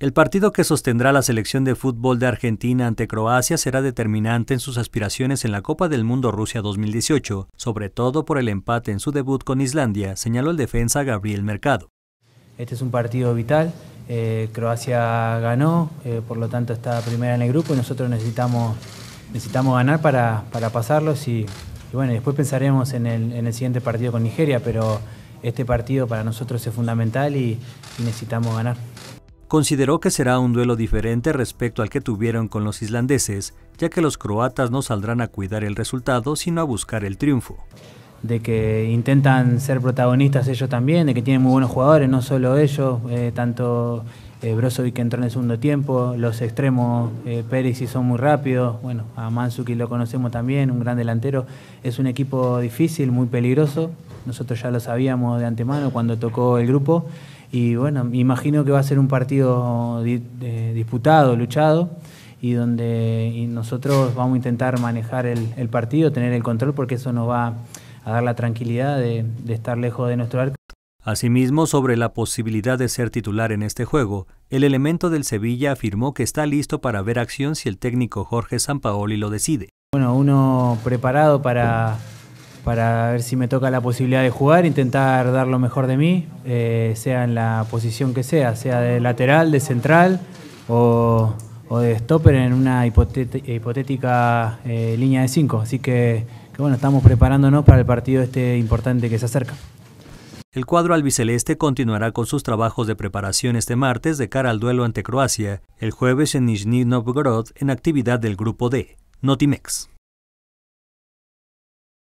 El partido que sostendrá la selección de fútbol de Argentina ante Croacia será determinante en sus aspiraciones en la Copa del Mundo Rusia 2018, sobre todo por el empate en su debut con Islandia, señaló el defensa Gabriel Mercado. Este es un partido vital, eh, Croacia ganó, eh, por lo tanto está primera en el grupo y nosotros necesitamos, necesitamos ganar para, para pasarlos y, bueno, después pensaremos en el, siguiente partido con Nigeria, pero este partido para nosotros es fundamental y necesitamos ganar consideró que será un duelo diferente respecto al que tuvieron con los islandeses, ya que los croatas no saldrán a cuidar el resultado, sino a buscar el triunfo de que intentan ser protagonistas ellos también, de que tienen muy buenos jugadores, no solo ellos, eh, tanto eh, Brozovic que entró en el segundo tiempo, los extremos eh, Pérez y son muy rápidos, bueno, a Mansuki lo conocemos también, un gran delantero, es un equipo difícil, muy peligroso, nosotros ya lo sabíamos de antemano cuando tocó el grupo y bueno, imagino que va a ser un partido eh, disputado, luchado y donde nosotros vamos a intentar manejar el, el partido, tener el control porque eso nos va dar la tranquilidad de, estar lejos de nuestro arco. Asimismo, sobre la posibilidad de ser titular en este juego, el elemento del Sevilla afirmó que está listo para ver acción si el técnico Jorge Sampaoli lo decide. Bueno, uno preparado para, para ver si me toca la posibilidad de jugar, intentar dar lo mejor de mí, eh, sea en la posición que sea, sea de lateral, de central o, o de stopper en una hipotética eh, línea de 5. Así que, que, bueno, estamos preparándonos para el partido este importante que se acerca. El cuadro albiceleste continuará con sus trabajos de preparación este martes de cara al duelo ante Croacia, el jueves en Nizhny Novgorod en actividad del Grupo D, Notimex.